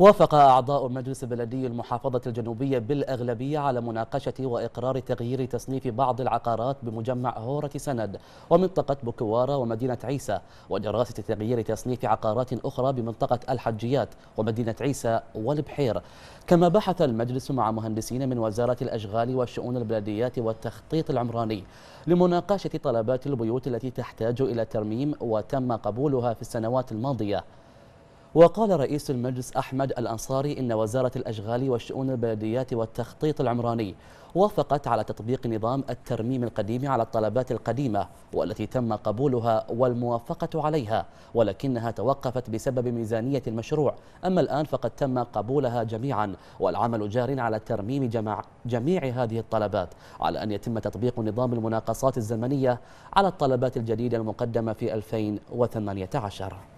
وافق أعضاء المجلس البلدي المحافظة الجنوبية بالأغلبية على مناقشة وإقرار تغيير تصنيف بعض العقارات بمجمع هورة سند ومنطقة بكوارة ومدينة عيسى ودراسة تغيير تصنيف عقارات أخرى بمنطقة الحجيات ومدينة عيسى والبحير كما بحث المجلس مع مهندسين من وزارة الأشغال والشؤون البلديات والتخطيط العمراني لمناقشة طلبات البيوت التي تحتاج إلى ترميم وتم قبولها في السنوات الماضية وقال رئيس المجلس أحمد الأنصاري إن وزارة الأشغال والشؤون البلديات والتخطيط العمراني وافقت على تطبيق نظام الترميم القديم على الطلبات القديمة والتي تم قبولها والموافقة عليها ولكنها توقفت بسبب ميزانية المشروع أما الآن فقد تم قبولها جميعا والعمل جار على ترميم جمع جميع هذه الطلبات على أن يتم تطبيق نظام المناقصات الزمنية على الطلبات الجديدة المقدمة في 2018